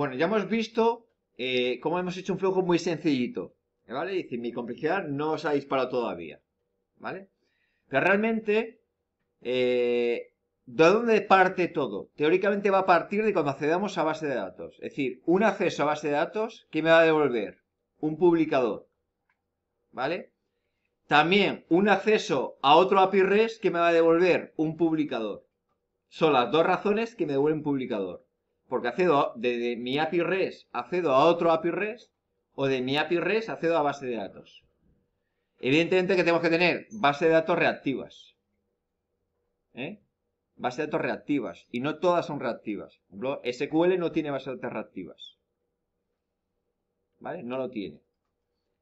Bueno, ya hemos visto eh, cómo hemos hecho un flujo muy sencillito, ¿vale? Y mi complejidad no os ha disparado todavía, ¿vale? Pero realmente, eh, ¿de dónde parte todo? Teóricamente va a partir de cuando accedamos a base de datos. Es decir, un acceso a base de datos, ¿qué me va a devolver? Un publicador, ¿vale? También un acceso a otro API REST que me va a devolver un publicador. Son las dos razones que me devuelven un publicador porque accedo desde de mi API REST accedo a otro API REST o de mi API REST accedo a base de datos. Evidentemente que tenemos que tener base de datos reactivas. ¿Eh? Base de datos reactivas. Y no todas son reactivas. Por SQL no tiene base de datos reactivas. ¿Vale? No lo tiene.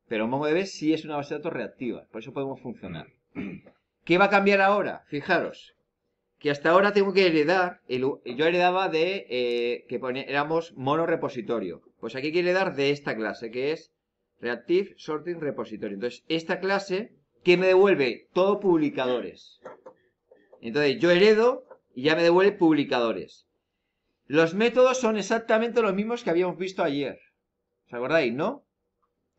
Pero MongoDB sí es una base de datos reactiva. Por eso podemos funcionar. ¿Qué va a cambiar ahora? Fijaros que hasta ahora tengo que heredar, yo heredaba de eh, que éramos mono repositorio. Pues aquí hay que heredar de esta clase, que es Reactive Sorting Repository. Entonces, esta clase que me devuelve todo publicadores. Entonces, yo heredo y ya me devuelve publicadores. Los métodos son exactamente los mismos que habíamos visto ayer. ¿Os acordáis, no?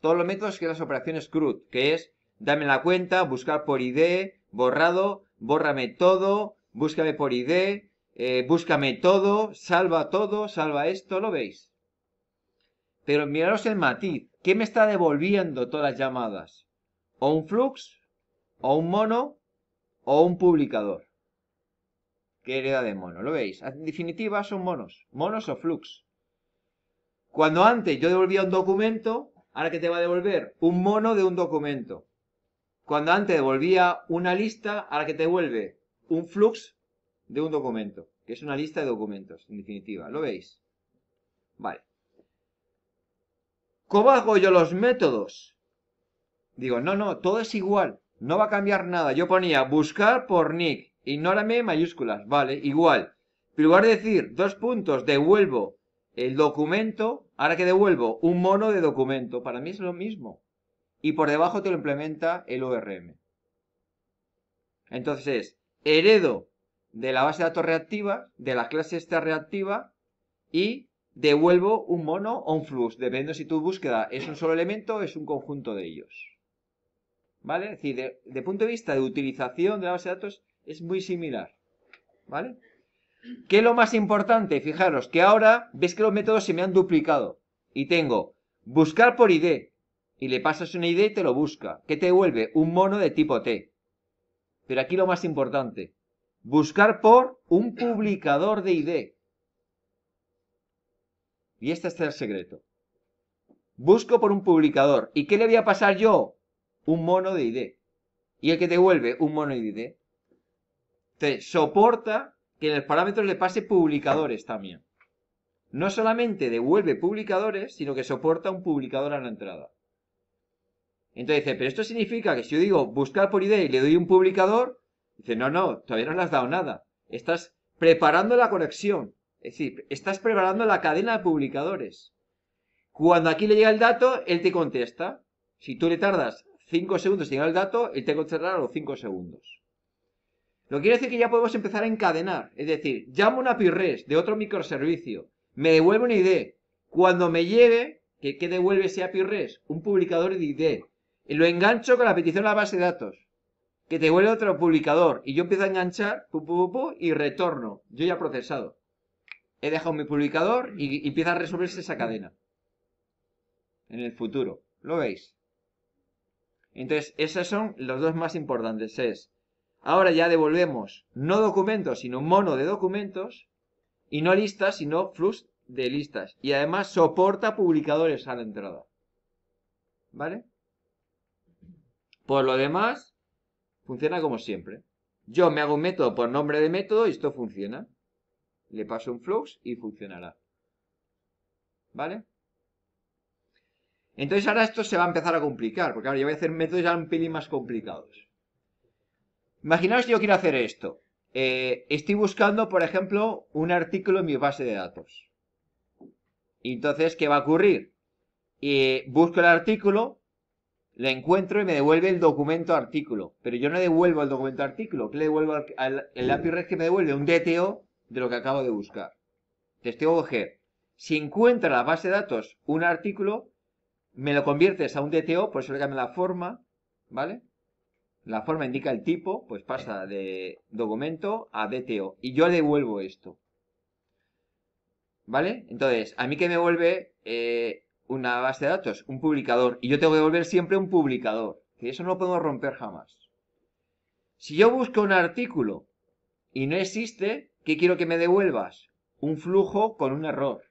Todos los métodos que las operaciones CRUD, que es dame la cuenta, buscar por ID, borrado, bórrame todo, búscame por ID, eh, búscame todo, salva todo, salva esto, ¿lo veis? Pero miraos el matiz, ¿qué me está devolviendo todas las llamadas? ¿O un flux? ¿O un mono? ¿O un publicador? ¿Qué hereda de mono? ¿Lo veis? En definitiva son monos, monos o flux. Cuando antes yo devolvía un documento, ahora que te va a devolver un mono de un documento. Cuando antes devolvía una lista, ahora que te devuelve un flux de un documento, que es una lista de documentos, en definitiva. ¿Lo veis? Vale. ¿Cómo hago yo los métodos? Digo, no, no, todo es igual. No va a cambiar nada. Yo ponía buscar por nick. Ignórame mayúsculas. Vale, igual. Pero igual de decir dos puntos, devuelvo el documento. Ahora que devuelvo un mono de documento. Para mí es lo mismo. Y por debajo te lo implementa el ORM. Entonces es heredo de la base de datos reactiva, de la clase esta reactiva, y devuelvo un mono o un flux, dependiendo si tu búsqueda es un solo elemento o es un conjunto de ellos. ¿Vale? Es decir, de, punto de vista de utilización de la base de datos es muy similar. ¿Vale? ¿Qué es lo más importante? Fijaros que ahora ves que los métodos se me han duplicado. Y tengo buscar por ID. Y le pasas una ID y te lo busca. que te devuelve? Un mono de tipo T. Pero aquí lo más importante, buscar por un publicador de ID. Y este es el secreto. Busco por un publicador. ¿Y qué le voy a pasar yo? Un mono de ID. ¿Y el que te vuelve? Un mono de ID. Te soporta que en el parámetro le pase publicadores también. No solamente devuelve publicadores, sino que soporta un publicador a la entrada. Entonces dice, pero esto significa que si yo digo buscar por idea y le doy un publicador, dice, no, no, todavía no le has dado nada. Estás preparando la conexión. Es decir, estás preparando la cadena de publicadores. Cuando aquí le llega el dato, él te contesta. Si tú le tardas 5 segundos en llegar el dato, él te contestará a los 5 segundos. Lo que quiere decir que ya podemos empezar a encadenar. Es decir, llamo una PIRES de otro microservicio, me devuelve una ID. Cuando me lleve, ¿qué, qué devuelve ese API REST? Un publicador de ID y lo engancho con la petición a la base de datos, que te vuelve otro publicador, y yo empiezo a enganchar, y retorno, yo ya procesado. He dejado mi publicador y, empieza a resolverse esa cadena. En el futuro. ¿Lo veis? Entonces, esos son los dos más importantes. Es, ahora ya devolvemos no documentos, sino mono de documentos, y no listas, sino flux de listas. Y además soporta publicadores a la entrada. ¿Vale? Por lo demás, funciona como siempre. Yo me hago un método por nombre de método y esto funciona. Le paso un flux y funcionará. ¿Vale? Entonces ahora esto se va a empezar a complicar, porque ahora yo voy a hacer métodos ya un pelín más complicados. Imaginaos que yo quiero hacer esto. Eh, estoy buscando, por ejemplo, un artículo en mi base de datos. Entonces, ¿qué va a ocurrir? Eh, busco el artículo, le encuentro y me devuelve el documento artículo. Pero yo no devuelvo el documento artículo, le devuelvo al, el API REST que me devuelve un DTO de lo que acabo de buscar. Testeo coger. Si encuentra en la base de datos un artículo, me lo conviertes a un DTO, por eso le cambia la forma, ¿vale? La forma indica el tipo, pues pasa de documento a DTO. Y yo le devuelvo esto. ¿Vale? Entonces, a mí que me vuelve eh, una base de datos, un publicador, y yo tengo que volver siempre un publicador, que eso no lo podemos romper jamás. Si yo busco un artículo y no existe, ¿qué quiero que me devuelvas? Un flujo con un error.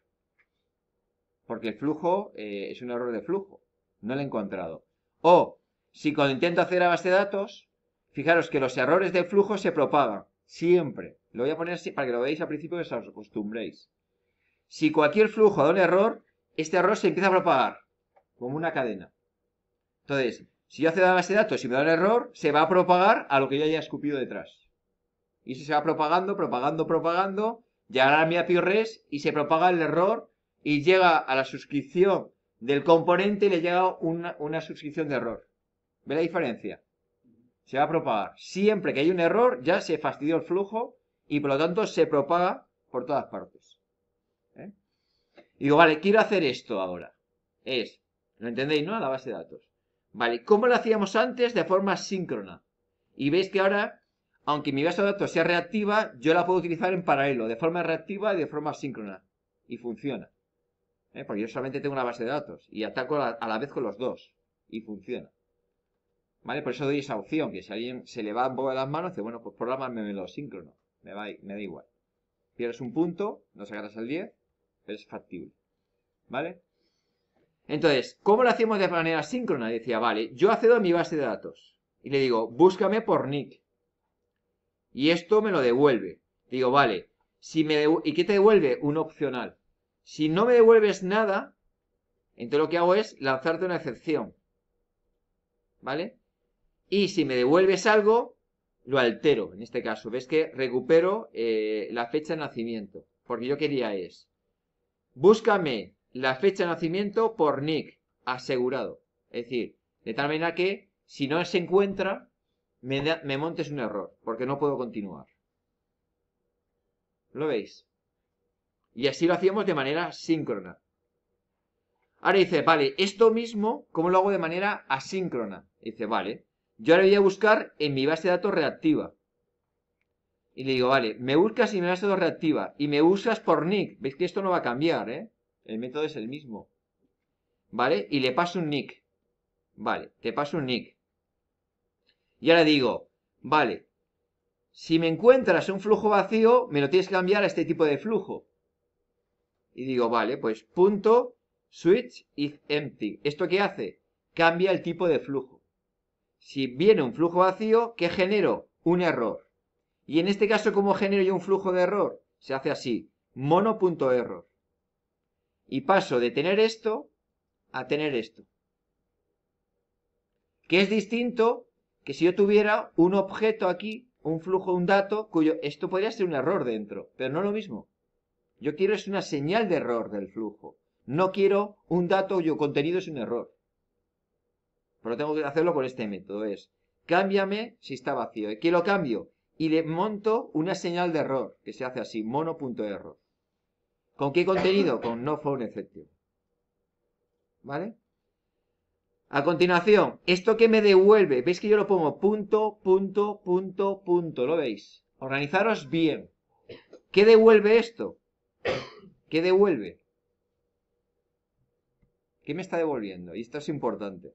Porque el flujo eh, es un error de flujo, no lo he encontrado. O si cuando intento hacer a base de datos, fijaros que los errores de flujo se propagan, siempre. Lo voy a poner así para que lo veáis al principio que os acostumbréis. Si cualquier flujo da un error, este error se empieza a propagar como una cadena. Entonces, si yo accedo a este dato, de datos y me da un error, se va a propagar a lo que yo haya escupido detrás. Y eso se va propagando, propagando, propagando, llegará a mi API REST y se propaga el error y llega a la suscripción del componente y le llega una, una suscripción de error. ¿Ve la diferencia? Se va a propagar. Siempre que hay un error, ya se fastidió el flujo y por lo tanto se propaga por todas partes. Y digo, vale, quiero hacer esto ahora. Es, ¿lo entendéis, no? La base de datos. Vale, ¿cómo lo hacíamos antes de forma síncrona? Y veis que ahora, aunque mi base de datos sea reactiva, yo la puedo utilizar en paralelo, de forma reactiva y de forma síncrona. Y funciona. ¿Eh? Porque yo solamente tengo una base de datos y ataco a la, vez con los dos. Y funciona. ¿Vale? Por eso doy esa opción, que si alguien se le va un poco de las manos, dice, bueno, pues me lo síncrono. Me, va, me da igual. Pierdes un punto, no sacarás el 10, es factible. ¿Vale? Entonces, ¿cómo lo hacemos de manera síncrona? Decía, vale, yo accedo a mi base de datos y le digo, búscame por nick. Y esto me lo devuelve. Digo, vale, si me ¿y qué te devuelve? Un opcional. Si no me devuelves nada, entonces lo que hago es lanzarte una excepción. ¿Vale? Y si me devuelves algo, lo altero, en este caso. Ves que recupero eh, la fecha de nacimiento, porque yo quería es búscame la fecha de nacimiento por nick asegurado. Es decir, de tal manera que si no se encuentra, me, montes un error, porque no puedo continuar. ¿Lo veis? Y así lo hacíamos de manera síncrona. Ahora dice, vale, esto mismo, ¿cómo lo hago de manera asíncrona? Dice, vale, yo ahora voy a buscar en mi base de datos reactiva y le digo, vale, me buscas y me has sido reactiva, y me usas por nick, veis que esto no va a cambiar, ¿eh? El método es el mismo, ¿vale? Y le paso un nick, vale, te paso un nick. Y ahora digo, vale, si me encuentras un flujo vacío, me lo tienes que cambiar a este tipo de flujo. Y digo, vale, pues punto switch is empty. ¿Esto qué hace? Cambia el tipo de flujo. Si viene un flujo vacío, ¿qué genero? Un error. Y en este caso, ¿cómo genero yo un flujo de error? Se hace así, mono.error. Y paso de tener esto a tener esto. Que es distinto que si yo tuviera un objeto aquí, un flujo, un dato, cuyo esto podría ser un error dentro, pero no lo mismo. Yo quiero es una señal de error del flujo. No quiero un dato cuyo contenido es un error. Pero tengo que hacerlo con este método. Es, cámbiame si está vacío. ¿Qué lo cambio? y le monto una señal de error, que se hace así, mono.error. ¿Con qué contenido? Con no phone effective. ¿Vale? A continuación, esto que me devuelve, veis que yo lo pongo punto, punto, punto, punto, ¿lo veis? Organizaros bien. ¿Qué devuelve esto? ¿Qué devuelve? ¿Qué me está devolviendo? Y esto es importante.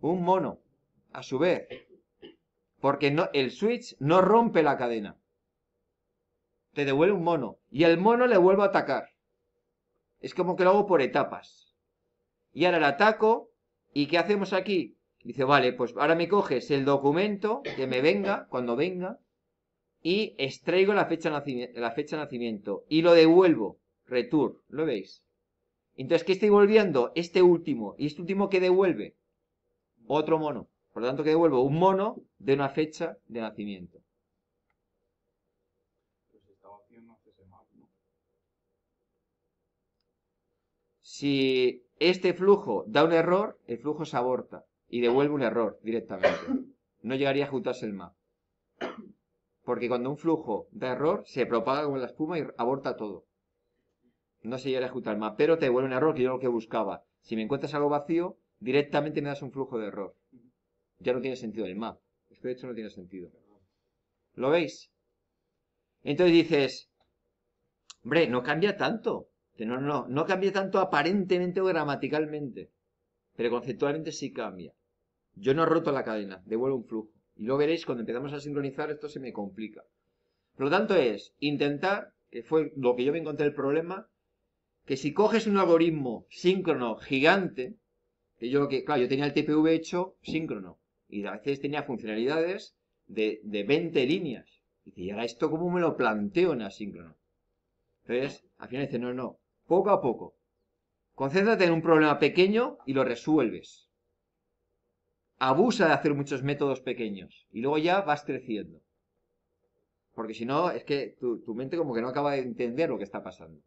Un mono, a su vez. Porque el switch no rompe la cadena. Te devuelve un mono. Y el mono le vuelvo a atacar. Es como que lo hago por etapas. Y ahora le ataco. ¿Y qué hacemos aquí? Dice, vale, pues ahora me coges el documento que me venga, cuando venga, y extraigo la fecha, la fecha de nacimiento y lo devuelvo. Return, ¿lo veis? Entonces, ¿qué estoy volviendo? Este último. ¿Y este último qué devuelve? Otro mono. Por lo tanto, que devuelvo un mono de una fecha de nacimiento. Pues si este flujo da un error, el flujo se aborta y devuelve un error directamente. No llegaría a ejecutarse el map. Porque cuando un flujo da error, se propaga como la espuma y aborta todo. No se llega a ejecutar el map, pero te devuelve un error que yo lo que buscaba. Si me encuentras algo vacío, directamente me das un flujo de error ya no tiene sentido el map. Esto de hecho no tiene sentido. ¿Lo veis? Entonces dices, hombre, no cambia tanto. No, no, cambia tanto aparentemente o gramaticalmente. Pero conceptualmente sí cambia. Yo no he roto la cadena, devuelvo un flujo. Y lo veréis, cuando empezamos a sincronizar esto se me complica. Por lo tanto es intentar, que fue lo que yo me encontré el problema, que si coges un algoritmo síncrono gigante, que yo que, claro, yo tenía el TPV hecho síncrono, y a veces tenía funcionalidades de, de 20 líneas. Y dice, ¿y ahora esto cómo me lo planteo en asíncrono? Entonces, al final dice, no, no, poco a poco. Concéntrate en un problema pequeño y lo resuelves. Abusa de hacer muchos métodos pequeños y luego ya vas creciendo. Porque si no, es que tu, mente como que no acaba de entender lo que está pasando.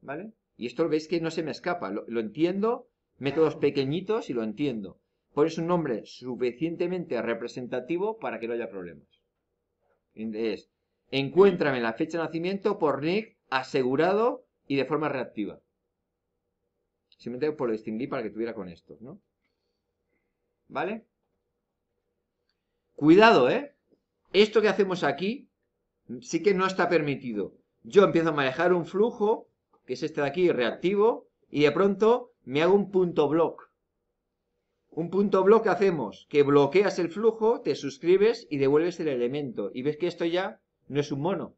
¿Vale? Y esto veis que no se me escapa. lo entiendo, métodos pequeñitos y lo entiendo. Pones un nombre suficientemente representativo para que no haya problemas. Es, encuéntrame la fecha de nacimiento por nick asegurado y de forma reactiva. Simplemente por lo distinguí para que tuviera con esto, ¿no? ¿Vale? Cuidado, ¿eh? Esto que hacemos aquí sí que no está permitido. Yo empiezo a manejar un flujo, que es este de aquí, reactivo, y de pronto me hago un punto block. Un punto bloque hacemos que bloqueas el flujo, te suscribes y devuelves el elemento. Y ves que esto ya no es un mono.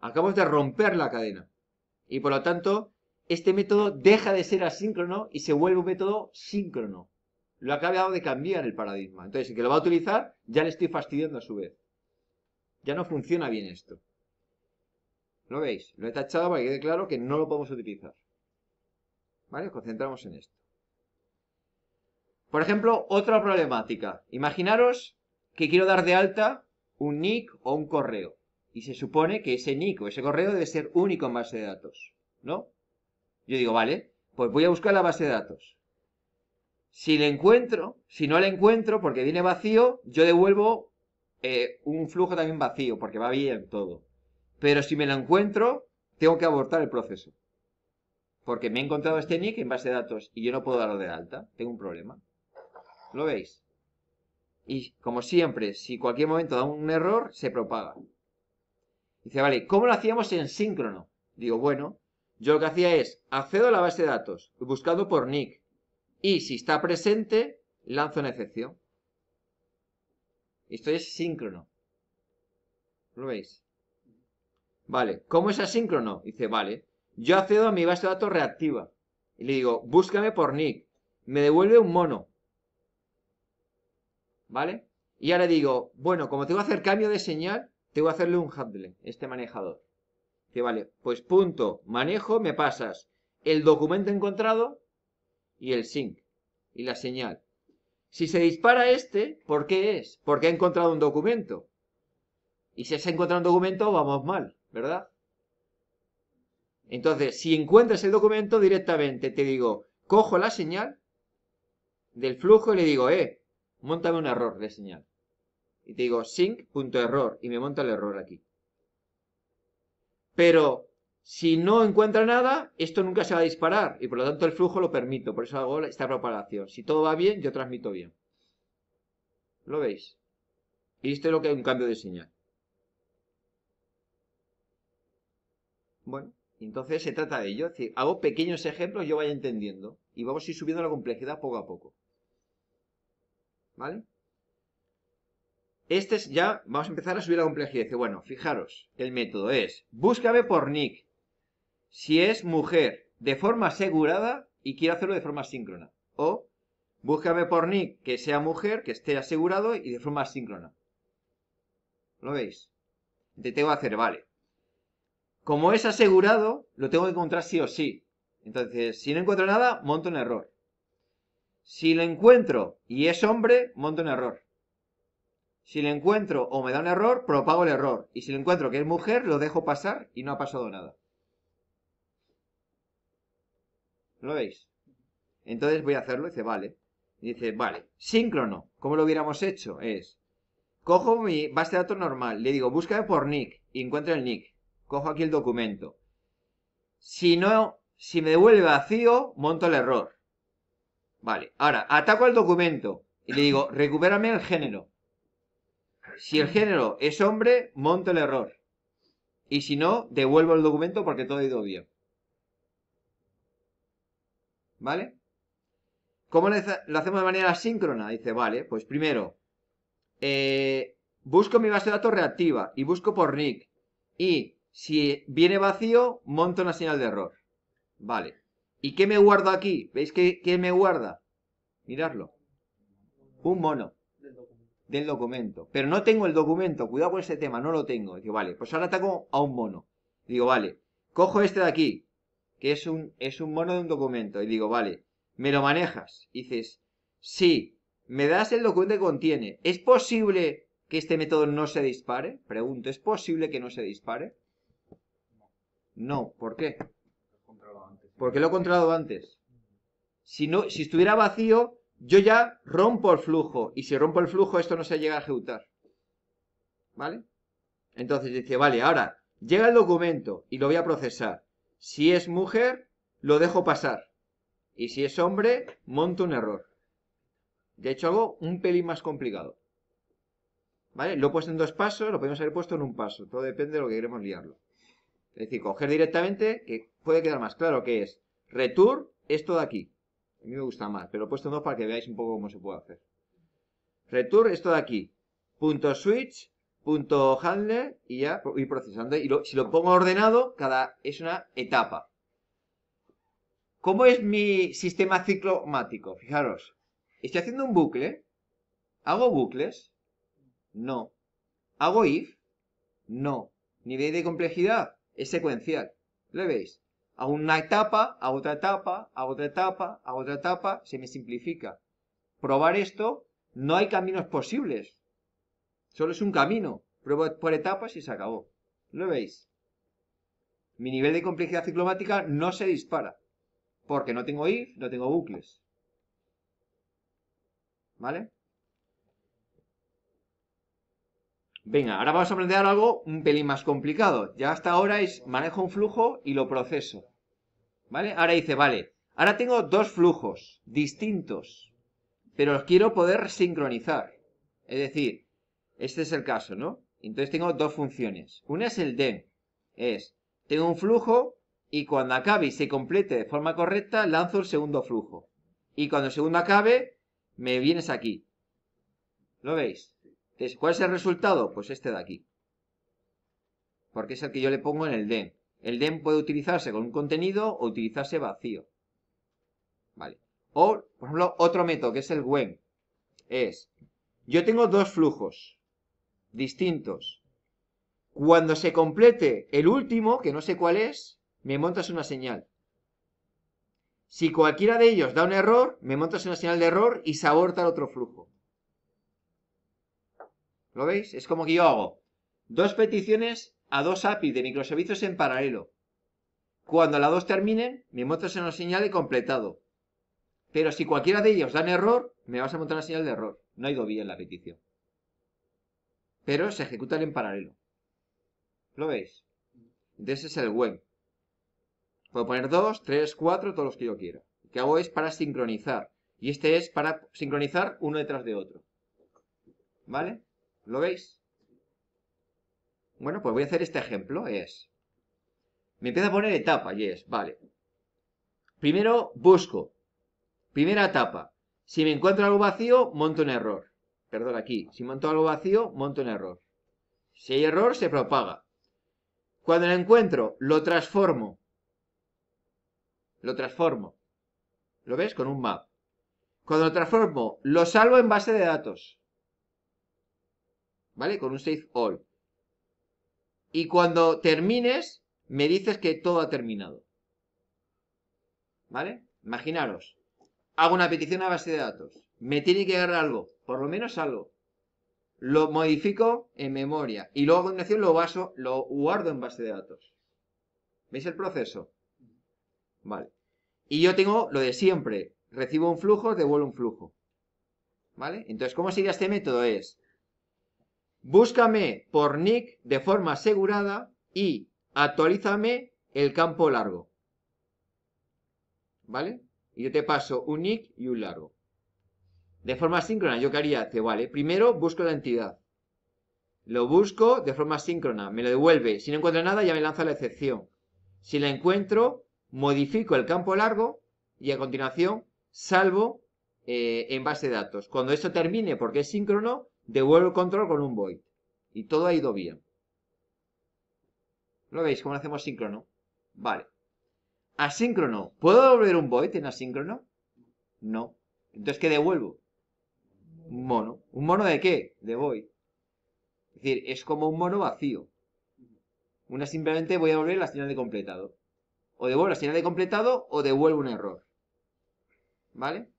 Acabamos de romper la cadena. Y por lo tanto, este método deja de ser asíncrono y se vuelve un método síncrono. Lo ha acabado de cambiar el paradigma. Entonces, el que lo va a utilizar, ya le estoy fastidiando a su vez. Ya no funciona bien esto. ¿Lo veis? Lo he tachado para que quede claro que no lo podemos utilizar. ¿Vale? Concentramos en esto. Por ejemplo, otra problemática. Imaginaros que quiero dar de alta un nick o un correo. Y se supone que ese nick o ese correo debe ser único en base de datos, ¿no? Yo digo, vale, pues voy a buscar la base de datos. Si le encuentro, si no la encuentro porque viene vacío, yo devuelvo eh, un flujo también vacío porque va bien todo. Pero si me lo encuentro, tengo que abortar el proceso. Porque me he encontrado este nick en base de datos y yo no puedo darlo de alta. Tengo un problema. ¿Lo veis? Y como siempre, si cualquier momento da un error, se propaga. Dice, vale, ¿cómo lo hacíamos en síncrono? Digo, bueno, yo lo que hacía es, accedo a la base de datos, buscado por nick, y si está presente, lanzo una excepción. Esto es síncrono. ¿Lo veis? Vale, ¿cómo es asíncrono? Dice, vale, yo accedo a mi base de datos reactiva, y le digo, búscame por nick, me devuelve un mono, ¿vale? Y ahora digo, bueno, como te voy a hacer cambio de señal, te voy a hacerle un handle, este manejador. Que vale, pues punto, manejo, me pasas el documento encontrado y el sync, y la señal. Si se dispara este, ¿por qué es? Porque ha encontrado un documento. Y si se ha encontrado un documento, vamos mal, ¿verdad? Entonces, si encuentras el documento directamente, te digo, cojo la señal del flujo y le digo, eh, montame un error de señal. Y te digo sync.error y me monta el error aquí. Pero si no encuentra nada, esto nunca se va a disparar y por lo tanto el flujo lo permito. Por eso hago esta propagación. Si todo va bien, yo transmito bien. ¿Lo veis? Y esto es lo que es un cambio de señal. Bueno, entonces se trata de ello. Es decir, hago pequeños ejemplos, yo vaya entendiendo. Y vamos a ir subiendo la complejidad poco a poco. ¿Vale? Este es ya, vamos a empezar a subir la complejidad. bueno, fijaros, el método es, búscame por nick, si es mujer, de forma asegurada y quiero hacerlo de forma síncrona. O, búscame por nick que sea mujer, que esté asegurado y de forma asíncrona. ¿Lo veis? Te tengo que hacer, vale. Como es asegurado, lo tengo que encontrar sí o sí. Entonces, si no encuentro nada, monto un error. Si lo encuentro y es hombre, monto un error. Si lo encuentro o me da un error, propago el error. Y si lo encuentro que es mujer, lo dejo pasar y no ha pasado nada. ¿Lo veis? Entonces voy a hacerlo. Y dice, vale. dice, vale. Síncrono. ¿Cómo lo hubiéramos hecho? Es. Cojo mi base de datos normal. Le digo, búscame por nick. Y encuentro el nick. Cojo aquí el documento. Si no, si me devuelve vacío, monto el error. Vale, ahora ataco al documento y le digo, recupérame el género. Si el género es hombre, monto el error. Y si no, devuelvo el documento porque todo ha ido bien. ¿Vale? ¿Cómo lo hacemos de manera asíncrona? Dice, vale, pues primero, eh, busco mi base de datos reactiva y busco por nick. Y si viene vacío, monto una señal de error. Vale. ¿Y qué me guardo aquí? ¿Veis qué, qué me guarda? Miradlo. Un mono del documento. Pero no tengo el documento, cuidado con este tema, no lo tengo. Digo, vale, pues ahora tengo a un mono. Digo, vale, cojo este de aquí, que es un, es un mono de un documento. Y digo, vale, me lo manejas. dices, sí, me das el documento que contiene. ¿Es posible que este método no se dispare? Pregunto, ¿es posible que no se dispare? No, ¿por qué? porque lo he controlado antes. Si, no, si estuviera vacío, yo ya rompo el flujo, y si rompo el flujo, esto no se llega a ejecutar. ¿Vale? Entonces dice, vale, ahora llega el documento y lo voy a procesar. Si es mujer, lo dejo pasar. Y si es hombre, monto un error. De hecho, hago un pelín más complicado. ¿Vale? Lo he puesto en dos pasos, lo podemos haber puesto en un paso. Todo depende de lo que queremos liarlo. Es decir, coger directamente, que puede quedar más claro que es return esto de aquí. A mí me gusta más, pero he puesto dos para que veáis un poco cómo se puede hacer. Return esto de aquí. Punto switch, punto handler y ya voy procesando. Y si lo pongo ordenado, cada es una etapa. ¿Cómo es mi sistema ciclomático? Fijaros, estoy haciendo un bucle. ¿Hago bucles? No. ¿Hago if? No. ¿Nivel de complejidad? es secuencial. ¿Lo veis? A una etapa, a otra etapa, a otra etapa, a otra etapa, se me simplifica. Probar esto, no hay caminos posibles. Solo es un camino. Pruebo por etapas y se acabó. ¿Lo veis? Mi nivel de complejidad ciclomática no se dispara. Porque no tengo if, no tengo bucles. ¿Vale? Venga, ahora vamos a aprender algo un pelín más complicado. Ya hasta ahora es manejo un flujo y lo proceso. ¿Vale? Ahora dice, vale, ahora tengo dos flujos distintos, pero los quiero poder sincronizar. Es decir, este es el caso, ¿no? Entonces tengo dos funciones. Una es el DEM. es, tengo un flujo y cuando acabe y se complete de forma correcta, lanzo el segundo flujo. Y cuando el segundo acabe, me vienes aquí. ¿Lo veis? ¿Cuál es el resultado? Pues este de aquí. Porque es el que yo le pongo en el den El den puede utilizarse con un contenido o utilizarse vacío. Vale. O, por ejemplo, otro método que es el WHEN. Es, yo tengo dos flujos distintos. Cuando se complete el último, que no sé cuál es, me montas una señal. Si cualquiera de ellos da un error, me montas una señal de error y se aborta el otro flujo. ¿Lo veis? Es como que yo hago dos peticiones a dos API de microservicios en paralelo. Cuando las dos terminen, mi moto se nos señale completado. Pero si cualquiera de ellos dan error, me vas a montar una señal de error. No ha ido bien la petición. Pero se ejecutan en paralelo. ¿Lo veis? Entonces es el web. Puedo poner dos, tres, cuatro, todos los que yo quiera. Lo que hago es para sincronizar. Y este es para sincronizar uno detrás de otro. ¿Vale? ¿Lo veis? Bueno, pues voy a hacer este ejemplo, es... Me empieza a poner etapa, es. vale. Primero busco. Primera etapa. Si me encuentro algo vacío, monto un error. Perdón, aquí. Si monto algo vacío, monto un error. Si hay error, se propaga. Cuando lo encuentro, lo transformo. Lo transformo. ¿Lo ves? Con un map. Cuando lo transformo, lo salvo en base de datos. ¿vale? Con un save all. Y cuando termines, me dices que todo ha terminado. ¿Vale? Imaginaros, hago una petición a base de datos. Me tiene que llegar algo, por lo menos algo. Lo modifico en memoria y luego a continuación lo, vaso lo guardo en base de datos. ¿Veis el proceso? Vale. Y yo tengo lo de siempre. Recibo un flujo, devuelvo un flujo. ¿Vale? Entonces, ¿cómo sería este método? Es Búscame por nick de forma asegurada y actualízame el campo largo. ¿Vale? Y yo te paso un nick y un largo. De forma síncrona, yo que haría, te vale. Primero busco la entidad. Lo busco de forma síncrona, me lo devuelve. Si no encuentra nada, ya me lanza la excepción. Si la encuentro, modifico el campo largo y a continuación salvo eh, en base de datos. Cuando esto termine, porque es síncrono, devuelvo el control con un void. Y todo ha ido bien. ¿Lo veis? ¿Cómo lo hacemos síncrono? Vale. Asíncrono. ¿Puedo devolver un void en asíncrono? No. Entonces, ¿qué devuelvo? Un mono. ¿Un mono de qué? De void. Es decir, es como un mono vacío. Una simplemente voy a devolver la señal de completado. O devuelvo la señal de completado o devuelvo un error. ¿Vale?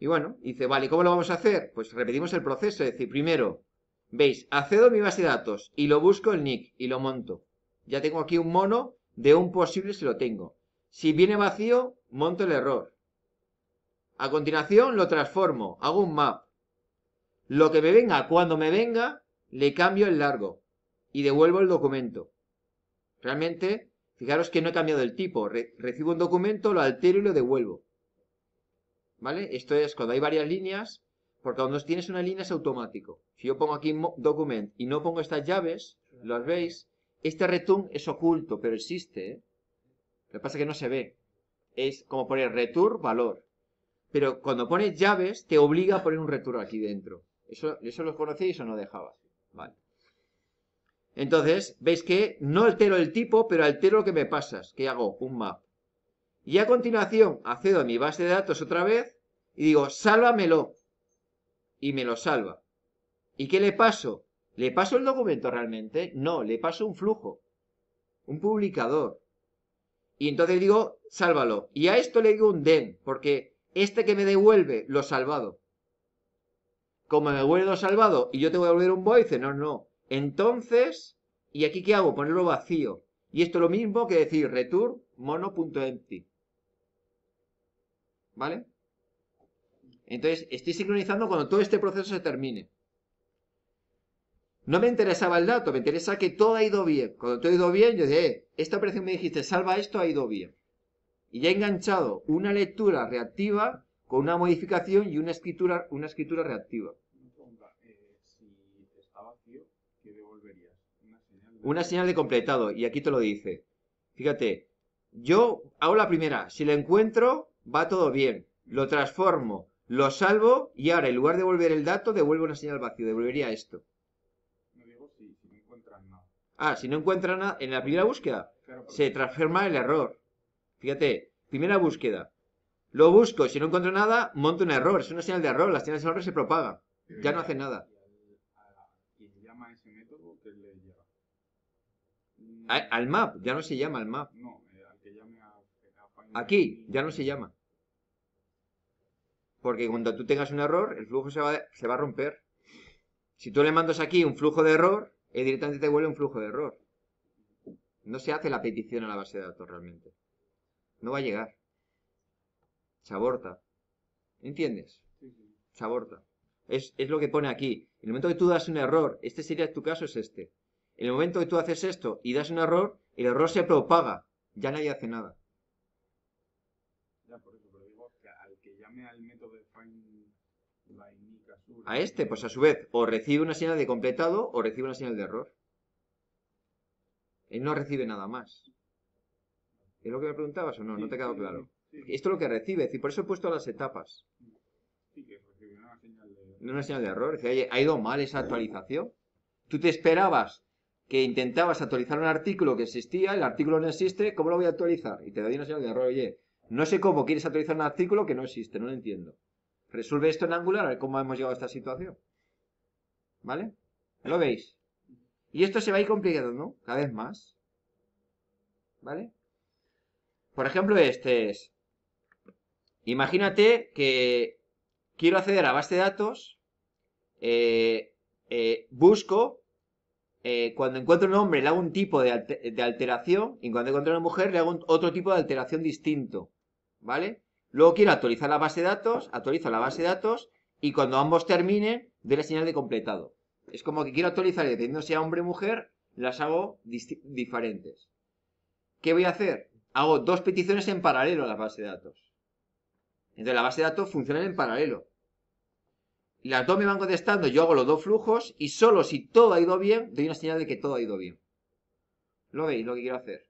Y bueno, dice, vale, cómo lo vamos a hacer? Pues repetimos el proceso, es decir, primero, veis, accedo a mi base de datos y lo busco el nick y lo monto. Ya tengo aquí un mono de un posible si lo tengo. Si viene vacío, monto el error. A continuación lo transformo, hago un map. Lo que me venga, cuando me venga, le cambio el largo y devuelvo el documento. Realmente, fijaros que no he cambiado el tipo. recibo un documento, lo altero y lo devuelvo. ¿Vale? Esto es cuando hay varias líneas, porque cuando tienes una línea es automático. Si yo pongo aquí document y no pongo estas llaves, las veis, este return es oculto, pero existe. ¿eh? Lo que pasa es que no se ve. Es como poner return valor. Pero cuando pones llaves, te obliga a poner un return aquí dentro. Eso, eso lo conocéis o no dejabas. Vale. Entonces, veis que no altero el tipo, pero altero lo que me pasas. ¿Qué hago? Un map. Y a continuación accedo a mi base de datos otra vez y digo, sálvamelo. Y me lo salva. ¿Y qué le paso? ¿Le paso el documento realmente? No, le paso un flujo, un publicador. Y entonces digo, sálvalo. Y a esto le digo un den, porque este que me devuelve lo salvado. Como me devuelve lo salvado y yo tengo que devolver un dice, no, no. Entonces, ¿y aquí qué hago? Ponerlo vacío. Y esto es lo mismo que decir return mono.empty. ¿Vale? Entonces, estoy sincronizando cuando todo este proceso se termine. No me interesaba el dato, me interesa que todo ha ido bien. Cuando todo ha ido bien, yo dije, eh, esta operación me dijiste, salva esto, ha ido bien. Y ya he enganchado una lectura reactiva con una modificación y una escritura, una escritura reactiva. Una señal de completado, y aquí te lo dice. Fíjate, yo hago la primera, si la encuentro, va todo bien, lo transformo, lo salvo y ahora en lugar de volver el dato, devuelvo una señal vacío, devolvería esto. digo si, nada. Ah, si no encuentran nada, en la primera búsqueda se transforma el error. Fíjate, primera búsqueda. Lo busco, si no encuentro nada, monto un error, es una señal de error, las señales de error se propagan, ya no hace nada. Al map, ya no se llama al map. No, Aquí ya no se llama. Porque cuando tú tengas un error, el flujo se va, a romper. Si tú le mandas aquí un flujo de error, él eh, directamente te vuelve un flujo de error. No se hace la petición a la base de datos realmente. No va a llegar. Se aborta. ¿Entiendes? Se aborta. Es, es lo que pone aquí. En el momento que tú das un error, este sería tu caso, es este. En el momento que tú haces esto y das un error, el error se propaga. Ya nadie hace nada. a este, pues a su vez, o recibe una señal de completado o recibe una señal de error. Él no recibe nada más. ¿Es lo que me preguntabas o no? no te ha quedado claro. Esto es lo que recibe, y por eso he puesto las etapas. No recibe una señal de error. Una señal ha ido mal esa actualización. Tú te esperabas que intentabas actualizar un artículo que existía, el artículo no existe, ¿cómo lo voy a actualizar? Y te da una señal de error, oye, no sé cómo quieres actualizar un artículo que no existe, no lo entiendo. Resuelve esto en Angular, a ver cómo hemos llegado a esta situación. ¿Vale? ¿Lo veis? Y esto se va a ir complicando, ¿no? Cada vez más. ¿Vale? Por ejemplo, este es... Imagínate que quiero acceder a base de datos, eh, eh, busco, eh, cuando encuentro un hombre le hago un tipo de, alteración y cuando encuentro una mujer le hago otro tipo de alteración distinto. ¿Vale? Luego quiero actualizar la base de datos, actualizo la base de datos y cuando ambos terminen, doy la señal de completado. Es como que quiero actualizar y dependiendo sea hombre o mujer, las hago diferentes. ¿Qué voy a hacer? Hago dos peticiones en paralelo a la base de datos. Entonces la base de datos funciona en paralelo. Las dos me van contestando, yo hago los dos flujos y solo si todo ha ido bien, doy una señal de que todo ha ido bien. ¿Lo veis? Lo que quiero hacer.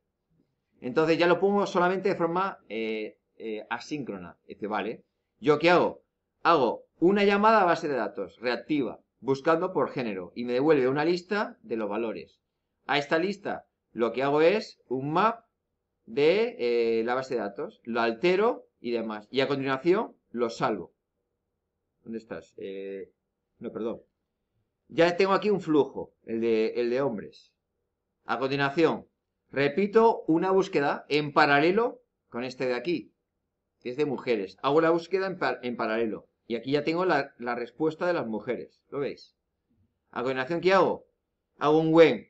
Entonces ya lo pongo solamente de forma eh, eh, asíncrona. vale. ¿Yo qué hago? Hago una llamada a base de datos, reactiva, buscando por género, y me devuelve una lista de los valores. A esta lista lo que hago es un map de eh, la base de datos, lo altero y demás. Y a continuación lo salvo. ¿Dónde estás? Eh, no, perdón. Ya tengo aquí un flujo, el el de hombres. A continuación, repito una búsqueda en paralelo con este de aquí es de mujeres. Hago la búsqueda en, paralelo. Y aquí ya tengo la, respuesta de las mujeres. ¿Lo veis? A continuación, ¿qué hago? Hago un when.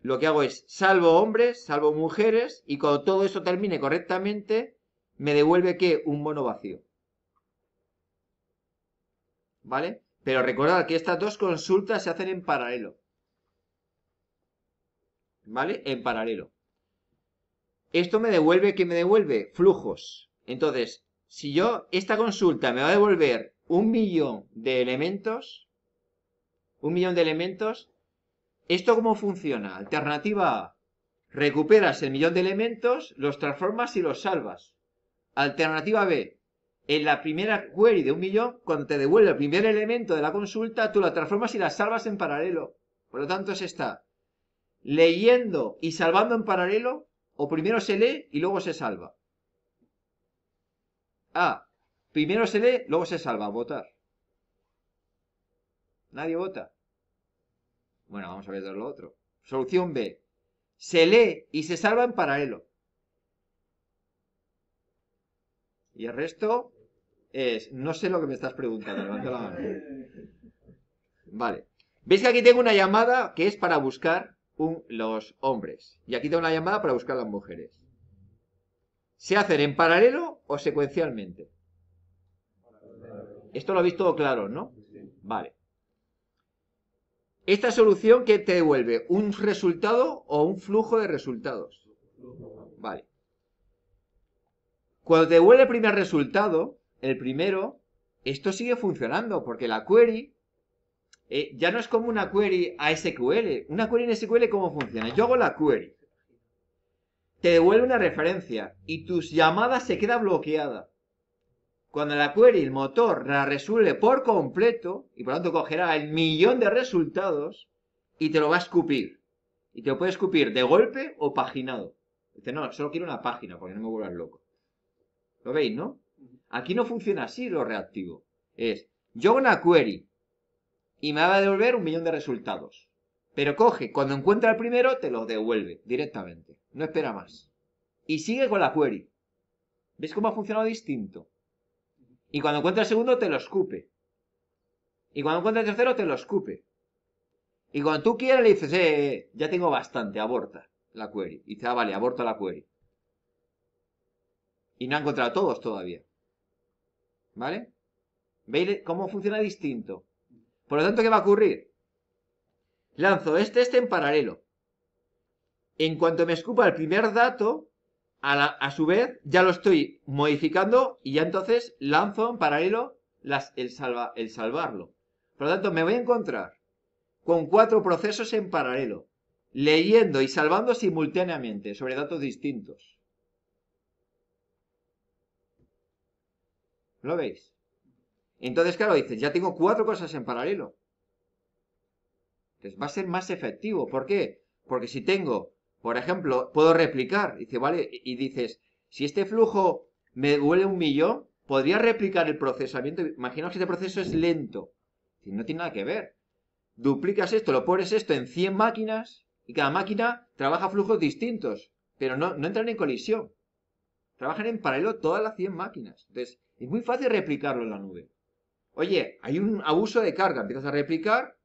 Lo que hago es salvo hombres, salvo mujeres, y cuando todo eso termine correctamente, me devuelve ¿qué? un mono vacío. ¿Vale? Pero recordad que estas dos consultas se hacen en paralelo. ¿Vale? En paralelo. Esto me devuelve, ¿qué me devuelve? Flujos. Entonces, si yo, esta consulta me va a devolver un millón de elementos, un millón de elementos, ¿esto cómo funciona? Alternativa A, recuperas el millón de elementos, los transformas y los salvas. Alternativa B, en la primera query de un millón, cuando te devuelve el primer elemento de la consulta, tú la transformas y la salvas en paralelo. Por lo tanto, se está leyendo y salvando en paralelo, o primero se lee y luego se salva. A. Ah, primero se lee, luego se salva. a Votar. Nadie vota. Bueno, vamos a ver lo otro. Solución B. Se lee y se salva en paralelo. Y el resto es, no sé lo que me estás preguntando, levanta la mano. Vale. ¿Veis que aquí tengo una llamada que es para buscar un, los hombres? Y aquí tengo una llamada para buscar las mujeres. ¿Se hacen en paralelo o secuencialmente? Esto lo habéis todo claro, ¿no? Vale. Esta solución que te devuelve un resultado o un flujo de resultados. Vale. Cuando te devuelve el primer resultado, el primero, esto sigue funcionando porque la query eh, ya no es como una query a SQL. Una query en SQL, ¿cómo funciona? Yo hago la query te devuelve una referencia y tus llamadas se queda bloqueada. Cuando la query, el motor, la resuelve por completo, y por lo tanto cogerá el millón de resultados, y te lo va a escupir. Y te lo puede escupir de golpe o paginado. Dice, no, solo quiero una página, porque no me vuelvas loco. ¿Lo veis, no? Aquí no funciona así lo reactivo. Es, yo hago una query, y me va a devolver un millón de resultados. Pero coge, cuando encuentra el primero, te lo devuelve directamente. No espera más. Y sigue con la query. ¿Ves cómo ha funcionado distinto? Y cuando encuentra el segundo, te lo escupe. Y cuando encuentra el tercero, te lo escupe. Y cuando tú quieres, le dices, eh, eh, eh ya tengo bastante, aborta la query. Y dice, ah, vale, aborta la query. Y no ha encontrado todos todavía. ¿Vale? ¿Veis cómo funciona distinto? Por lo tanto, ¿qué va a ocurrir? Lanzo este, este en paralelo. En cuanto me escupa el primer dato, a, su vez ya lo estoy modificando y ya entonces lanzo en paralelo las, el, el salvarlo. Por lo tanto, me voy a encontrar con cuatro procesos en paralelo, leyendo y salvando simultáneamente sobre datos distintos. ¿Lo veis? Entonces, claro, dices, ya tengo cuatro cosas en paralelo. Entonces va a ser más efectivo. ¿Por qué? Porque si tengo, por ejemplo, puedo replicar. Dice, vale, y dices, si este flujo me duele un millón, podría replicar el procesamiento. Imaginaos que este proceso es lento. No tiene nada que ver. Duplicas esto, lo pones esto en 100 máquinas y cada máquina trabaja flujos distintos, pero no, no entran en colisión. Trabajan en paralelo todas las 100 máquinas. Entonces, es muy fácil replicarlo en la nube. Oye, hay un abuso de carga. Empiezas a replicar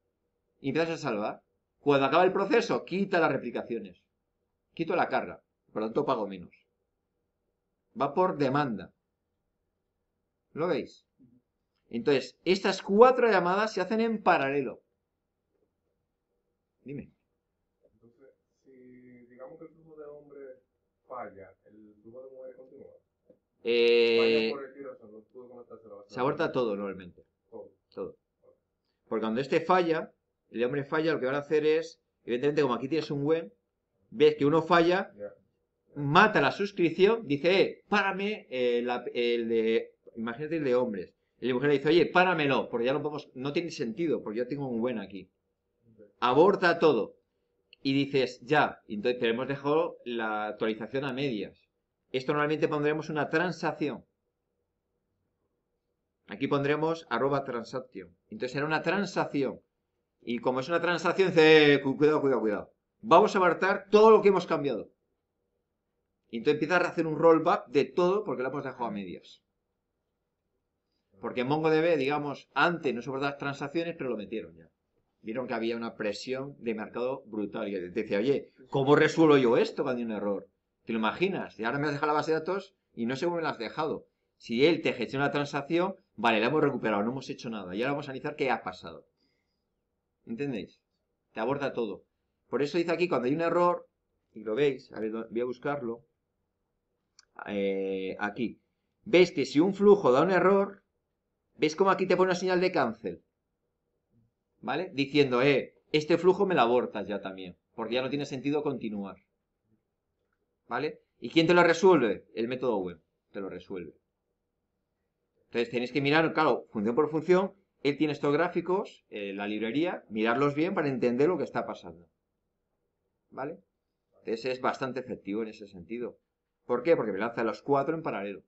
y empiezas a salvar. Cuando acaba el proceso, quita las replicaciones. Quito la carga. Por lo tanto, pago menos. Va por demanda. ¿Lo veis? Entonces, estas cuatro llamadas se hacen en paralelo. Dime. Entonces, si digamos que el grupo de hombres falla, ¿el grupo de mujeres continúa? Eh, se aborta todo normalmente. todo. Porque cuando este falla, el hombre falla, lo que van a hacer es, evidentemente, como aquí tienes un buen, ves que uno falla, mata la suscripción, dice, eh, párame eh, el de, imagínate el de hombres. El la mujer le dice, oye, páramelo, porque ya no podemos, no tiene sentido, porque yo tengo un buen aquí. Aborta todo. Y dices, ya, entonces, tenemos hemos dejado la actualización a medias. Esto normalmente pondremos una transacción. Aquí pondremos arroba transaction. Entonces será una transacción. Y como es una transacción, dice, eh, cuidado, cuidado, cuidado. Vamos a abartar todo lo que hemos cambiado. Y entonces empieza a hacer un rollback de todo porque lo hemos dejado a medias. Porque en MongoDB, digamos, antes no soportaba las transacciones, pero lo metieron ya. Vieron que había una presión de mercado brutal. Y te decía, oye, ¿cómo resuelvo yo esto cuando hay un error? ¿Te lo imaginas? Y ahora me has dejado la base de datos y no sé cómo me la has dejado. Si él te gestiona la transacción, vale, la hemos recuperado, no hemos hecho nada. Y ahora vamos a analizar qué ha pasado. ¿Entendéis? Te aborda todo. Por eso dice aquí, cuando hay un error, y lo veis, a voy a buscarlo, eh, aquí, ves que si un flujo da un error, ves como aquí te pone una señal de cancel, ¿vale? Diciendo, eh, este flujo me lo abortas ya también, porque ya no tiene sentido continuar, ¿vale? ¿Y quién te lo resuelve? El método web te lo resuelve. Entonces tenéis que mirar, claro, función por función, él tiene estos gráficos, la librería, mirarlos bien para entender lo que está pasando. ¿Vale? Entonces es bastante efectivo en ese sentido. ¿Por qué? Porque me lanza los cuatro en paralelo.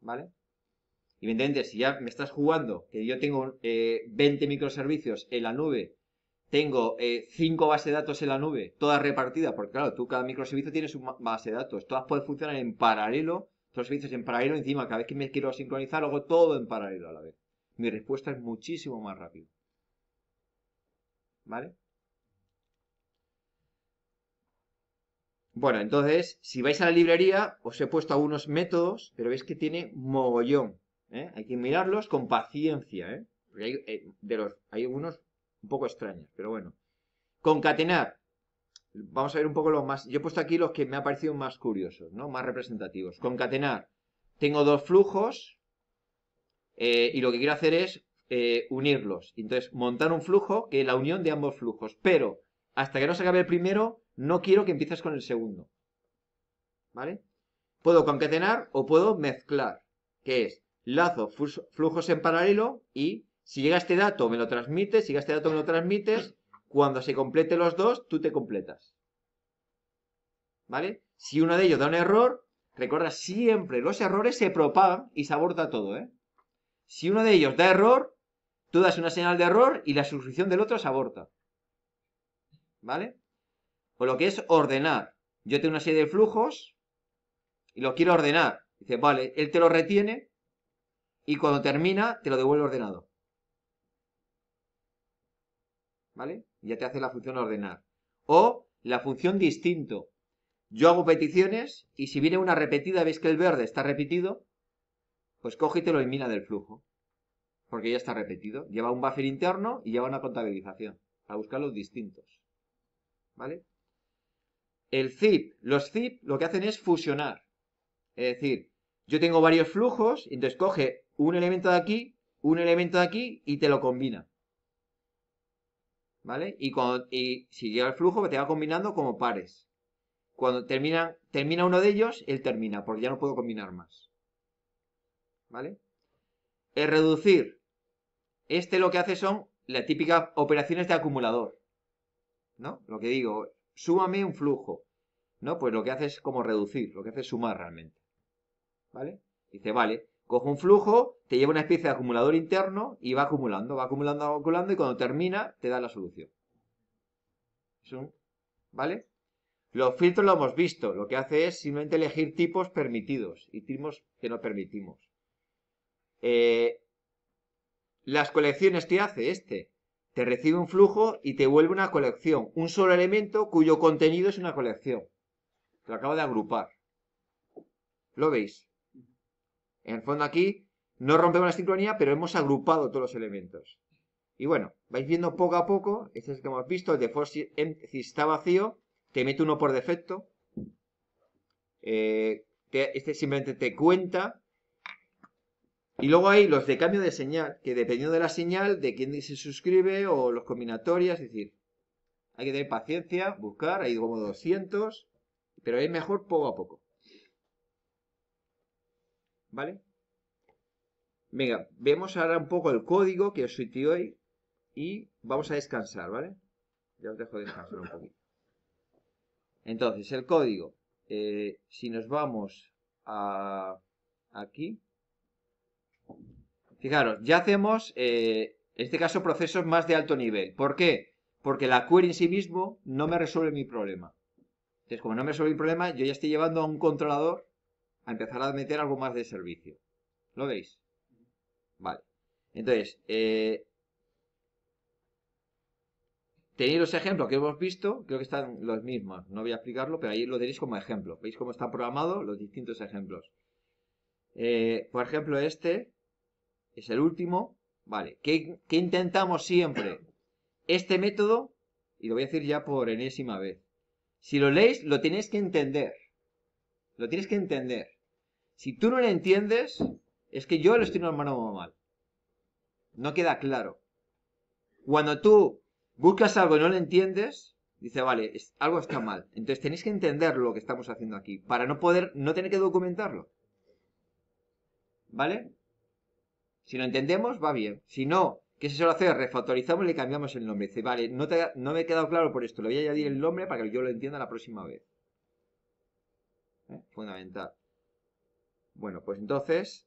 ¿Vale? Y Evidentemente, si ya me estás jugando que yo tengo 20 eh, microservicios en la nube, tengo 5 eh, bases de datos en la nube, todas repartidas, porque claro, tú cada microservicio tiene su base de datos, todas pueden funcionar en paralelo los servicios en paralelo encima, cada vez que me quiero sincronizar, hago todo en paralelo a la vez. Mi respuesta es muchísimo más rápido. ¿Vale? Bueno, entonces, si vais a la librería, os he puesto algunos métodos, pero veis que tiene mogollón. ¿eh? Hay que mirarlos con paciencia, ¿eh? eh, de los, hay unos un poco extraños, pero bueno. Concatenar. Vamos a ver un poco los más. Yo he puesto aquí los que me han parecido más curiosos, ¿no? Más representativos. Concatenar. Tengo dos flujos eh, y lo que quiero hacer es eh, unirlos. Entonces, montar un flujo que es la unión de ambos flujos. Pero hasta que no se acabe el primero, no quiero que empieces con el segundo. ¿Vale? Puedo concatenar o puedo mezclar, que es lazo flujos en paralelo y si llega este dato me lo transmite, si llega este dato me lo transmites cuando se complete los dos, tú te completas. ¿Vale? Si uno de ellos da un error, recuerda siempre, los errores se propagan y se aborta todo, ¿eh? Si uno de ellos da error, tú das una señal de error y la suscripción del otro se aborta. ¿Vale? O lo que es ordenar. Yo tengo una serie de flujos y lo quiero ordenar. Dice, vale, él te lo retiene y cuando termina te lo devuelve ordenado. ¿vale? Ya te hace la función ordenar. O la función distinto. Yo hago peticiones y si viene una repetida, veis que el verde está repetido, pues coge y te lo elimina del flujo. Porque ya está repetido. Lleva un buffer interno y lleva una contabilización para buscar los distintos. ¿Vale? El zip, los zip lo que hacen es fusionar. Es decir, yo tengo varios flujos, entonces coge un elemento de aquí, un elemento de aquí y te lo combina. ¿Vale? Y, cuando, si llega el flujo, te va combinando como pares. Cuando termina, termina uno de ellos, él termina, porque ya no puedo combinar más. ¿Vale? Es reducir. Este lo que hace son las típicas operaciones de acumulador. ¿No? Lo que digo, súmame un flujo. ¿No? Pues lo que hace es como reducir, lo que hace es sumar realmente. ¿Vale? Dice, vale, Coge un flujo, te lleva una especie de acumulador interno y va acumulando, va acumulando, acumulando y cuando termina te da la solución. ¿Vale? Los filtros lo hemos visto, lo que hace es simplemente elegir tipos permitidos y tipos que no permitimos. Eh, las colecciones que hace este, te recibe un flujo y te vuelve una colección, un solo elemento cuyo contenido es una colección. Lo acaba de agrupar. ¿Lo veis? En el fondo aquí no rompemos la sincronía, pero hemos agrupado todos los elementos. Y bueno, vais viendo poco a poco, este es el que hemos visto, el de si está vacío, te mete uno por defecto, eh, este simplemente te cuenta, y luego hay los de cambio de señal, que dependiendo de la señal, de quién se suscribe o los combinatorias, es decir, hay que tener paciencia, buscar, hay como 200, pero es mejor poco a poco. ¿Vale? Venga, vemos ahora un poco el código que os suite hoy y vamos a descansar, ¿vale? Ya os dejo descansar un poquito. Entonces, el código. Eh, si nos vamos a aquí, fijaros, ya hacemos, eh, en este caso, procesos más de alto nivel. ¿Por qué? Porque la query en sí mismo no me resuelve mi problema. Entonces, como no me resuelve mi problema, yo ya estoy llevando a un controlador a empezar a meter algo más de servicio. ¿Lo veis? Vale. Entonces, eh, tenéis los ejemplos que hemos visto, creo que están los mismos, no voy a explicarlo, pero ahí lo tenéis como ejemplo. ¿Veis cómo están programados los distintos ejemplos? Eh, por ejemplo, este es el último. Vale, ¿Qué, intentamos siempre? Este método, y lo voy a decir ya por enésima vez, si lo leéis, lo tenéis que entender. Lo tienes que entender. Si tú no lo entiendes, es que yo lo estoy normando mal. No queda claro. Cuando tú buscas algo y no lo entiendes, dice, vale, algo está mal. Entonces tenéis que entender lo que estamos haciendo aquí para no poder, no tener que documentarlo. ¿Vale? Si lo entendemos, va bien. Si no, ¿qué se suele hacer? Refactorizamos y le cambiamos el nombre. Dice, vale, no, me he quedado claro por esto, le voy a añadir el nombre para que yo lo entienda la próxima vez. ¿Eh? Fundamental. Bueno, pues entonces,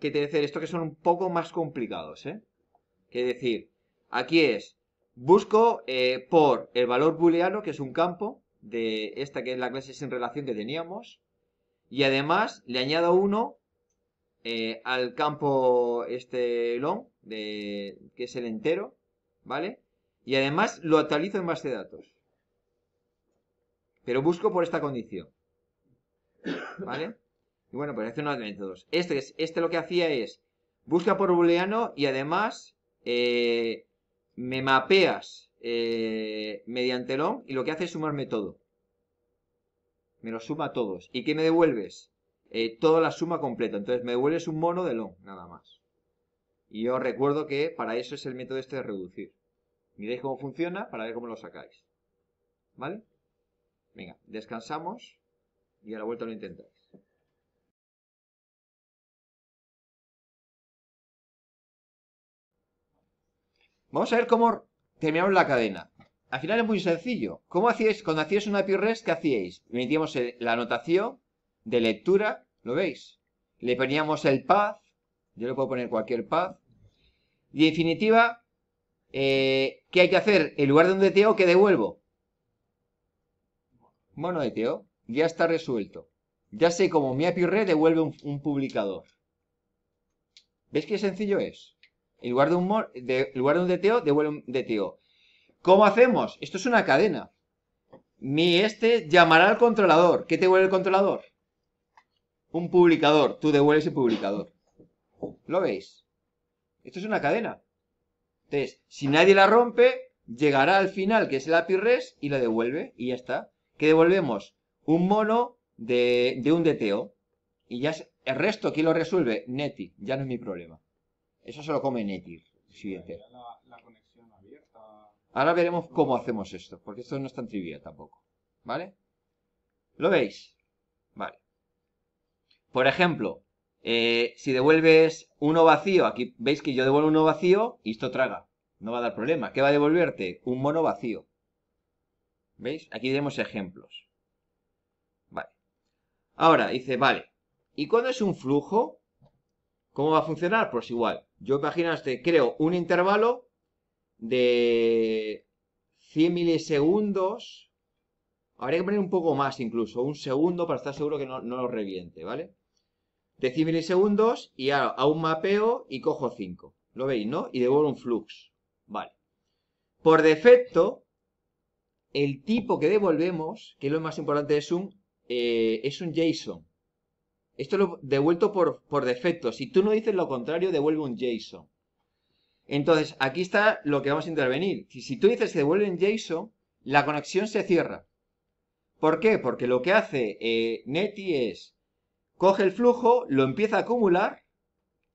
¿qué te decir? Esto que son un poco más complicados, ¿eh? Que decir, aquí es, busco eh, por el valor booleano, que es un campo, de esta que es la clase sin relación que teníamos, y además le añado uno eh, al campo este long, de, que es el entero, ¿vale? Y además lo actualizo en base de datos. Pero busco por esta condición. ¿Vale? Y bueno, pues hace unos métodos. Este, este lo que hacía es, busca por booleano y además eh, me mapeas eh, mediante long y lo que hace es sumarme todo. Me lo suma a todos. ¿Y qué me devuelves? Eh, toda la suma completa. Entonces me devuelves un mono de long, nada más. Y yo recuerdo que para eso es el método este de reducir. Miréis cómo funciona para ver cómo lo sacáis. ¿Vale? Venga, descansamos y a la vuelta lo intentáis. Vamos a ver cómo terminamos la cadena. Al final es muy sencillo. ¿Cómo hacíais? Cuando hacíais una RES, ¿qué hacíais? Metíamos la anotación de lectura, ¿lo veis? Le poníamos el path, yo le puedo poner cualquier path. Y en definitiva, eh, ¿qué hay que hacer? En lugar de un DTO, ¿qué devuelvo? Mono DTO. Ya está resuelto. Ya sé cómo mi API devuelve un, un publicador. ¿Veis qué sencillo es? En lugar de un, DTO, devuelve un DTO. ¿Cómo hacemos? Esto es una cadena. Mi este llamará al controlador. ¿Qué te devuelve el controlador? Un publicador. Tú devuelves el publicador. ¿Lo veis? Esto es una cadena. Entonces, si nadie la rompe, llegará al final, que es el API REST, y la devuelve. Y ya está. ¿Qué devolvemos? Un mono de, de un DTO. Y ya es, el resto, ¿quién lo resuelve? Neti. Ya no es mi problema. Eso se lo come Netir, Ahora veremos cómo hacemos esto, porque esto no es tan trivial tampoco. ¿Vale? ¿Lo veis? Vale. Por ejemplo, eh, si devuelves uno vacío, aquí veis que yo devuelvo uno vacío y esto traga. No va a dar problema. ¿Qué va a devolverte? Un mono vacío. ¿Veis? Aquí tenemos ejemplos. Vale. Ahora, dice, vale. ¿Y cuándo es un flujo? ¿Cómo va a funcionar? Pues igual. Yo imaginaste, creo un intervalo de 100 milisegundos. Habría que poner un poco más incluso, un segundo para estar seguro que no, lo reviente, ¿vale? De 100 milisegundos y a, un mapeo y cojo 5. ¿Lo veis, no? Y devuelvo un flux. Vale. Por defecto, el tipo que devolvemos, que es lo más importante es un eh, es un JSON. Esto lo devuelto por, defecto. Si tú no dices lo contrario, devuelve un JSON. Entonces, aquí está lo que vamos a intervenir. Si, tú dices que devuelve un JSON, la conexión se cierra. ¿Por qué? Porque lo que hace eh, Neti es, coge el flujo, lo empieza a acumular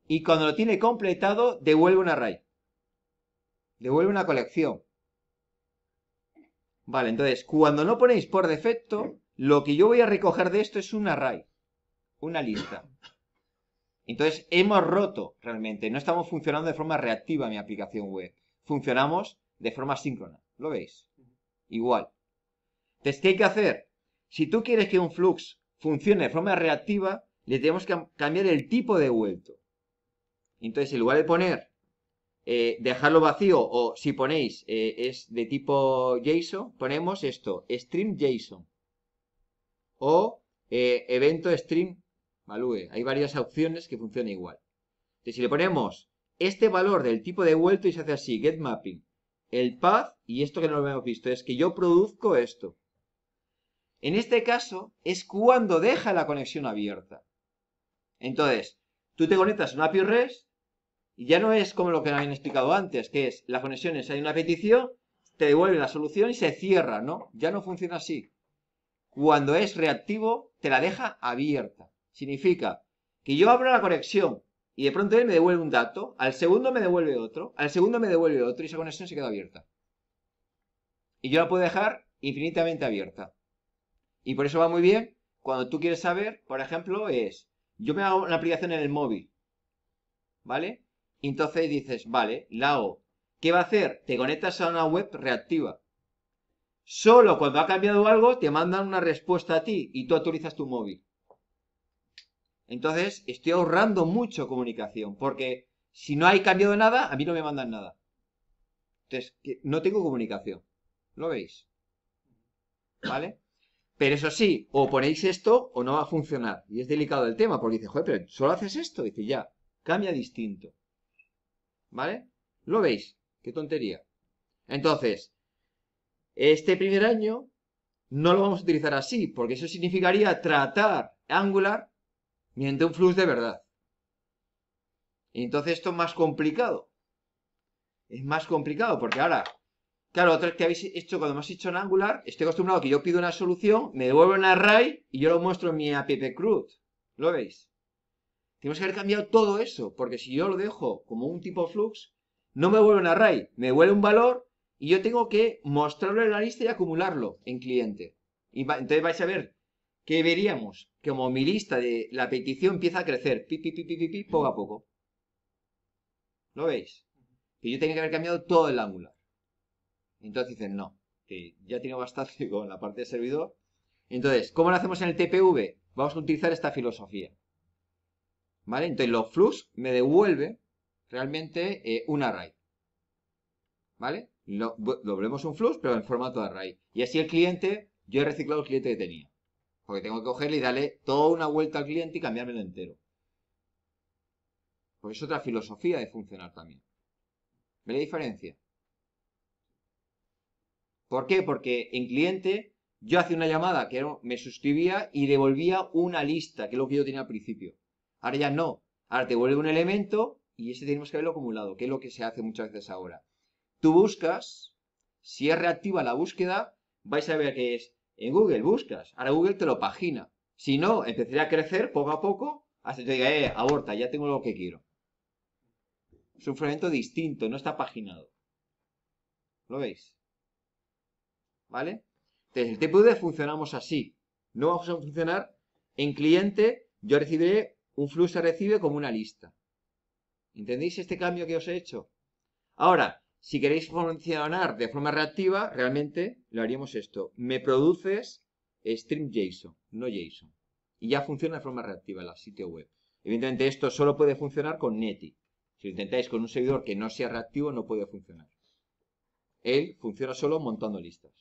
y cuando lo tiene completado, devuelve un array. Devuelve una colección. Vale, entonces, cuando no ponéis por defecto, lo que yo voy a recoger de esto es un array una lista. Entonces, hemos roto realmente. No estamos funcionando de forma reactiva mi aplicación web. Funcionamos de forma síncrona. ¿Lo veis? Igual. Entonces, ¿qué hay que hacer? Si tú quieres que un flux funcione de forma reactiva, le tenemos que cambiar el tipo de vuelto. Entonces, en lugar de poner eh, dejarlo vacío o si ponéis eh, es de tipo JSON, ponemos esto, stream JSON o eh, evento stream hay varias opciones que funcionan igual. si le ponemos este valor del tipo de vuelto y se hace así, get mapping, el path y esto que no lo hemos visto, es que yo produzco esto. En este caso es cuando deja la conexión abierta. Entonces, tú te conectas a una API REST y ya no es como lo que nos habían explicado antes, que es las conexiones, hay una petición, te devuelve la solución y se cierra, ¿no? Ya no funciona así. Cuando es reactivo, te la deja abierta significa que yo abro la conexión y de pronto él me devuelve un dato, al segundo me devuelve otro, al segundo me devuelve otro y esa conexión se queda abierta. Y yo la puedo dejar infinitamente abierta. Y por eso va muy bien cuando tú quieres saber, por ejemplo, es, yo me hago una aplicación en el móvil, ¿vale? Y entonces dices, vale, la hago. ¿Qué va a hacer? Te conectas a una web reactiva. Solo cuando ha cambiado algo te mandan una respuesta a ti y tú actualizas tu móvil. Entonces, estoy ahorrando mucho comunicación, porque si no hay cambiado nada, a mí no me mandan nada. Entonces, no tengo comunicación. ¿Lo veis? ¿Vale? Pero eso sí, o ponéis esto o no va a funcionar. Y es delicado el tema, porque dice, joder, pero solo haces esto. dice, ya, cambia distinto. ¿Vale? ¿Lo veis? Qué tontería. Entonces, este primer año no lo vamos a utilizar así, porque eso significaría tratar Angular Miente un flux de verdad. Y entonces esto es más complicado. Es más complicado porque ahora, claro, otra que habéis hecho cuando has hecho en Angular, estoy acostumbrado que yo pido una solución, me devuelve un array y yo lo muestro en mi app-crud. ¿Lo veis? Tenemos que haber cambiado todo eso, porque si yo lo dejo como un tipo flux, no me vuelve un array, me vuelve un valor y yo tengo que mostrarlo en la lista y acumularlo en cliente. Y entonces vais a ver que veríamos como mi lista de la petición empieza a crecer, pi, pi, pi, pi, poco a poco. ¿Lo veis? Que yo tenía que haber cambiado todo el angular. Entonces dicen, no, que ya tiene bastante con la parte de servidor. Entonces, ¿cómo lo hacemos en el TPV? Vamos a utilizar esta filosofía. ¿Vale? Entonces, los flux me devuelve realmente eh, un array. ¿Vale? Doblemos un flux, pero en formato de array. Y así el cliente, yo he reciclado el cliente que tenía. Porque tengo que cogerle y darle toda una vuelta al cliente y cambiármelo entero. Pues es otra filosofía de funcionar también. ¿Ve la diferencia? ¿Por qué? Porque en cliente yo hacía una llamada que me suscribía y devolvía una lista, que es lo que yo tenía al principio. Ahora ya no. Ahora te vuelve un elemento y ese tenemos que verlo acumulado, que es lo que se hace muchas veces ahora. Tú buscas, si es reactiva la búsqueda, vais a ver que es en Google buscas, ahora Google te lo pagina. Si no, empezaré a crecer poco a poco hasta que te diga, eh, aborta, ya tengo lo que quiero. Es un fragmento distinto, no está paginado. ¿Lo veis? ¿Vale? Entonces, el TPD funcionamos así. No vamos a funcionar en cliente, yo recibiré, un flujo se recibe como una lista. ¿Entendéis este cambio que os he hecho? Ahora, si queréis funcionar de forma reactiva, realmente lo haríamos esto. Me produces stream JSON, no JSON. Y ya funciona de forma reactiva la sitio web. Evidentemente esto solo puede funcionar con Neti. Si lo intentáis con un servidor que no sea reactivo, no puede funcionar. Él funciona solo montando listas.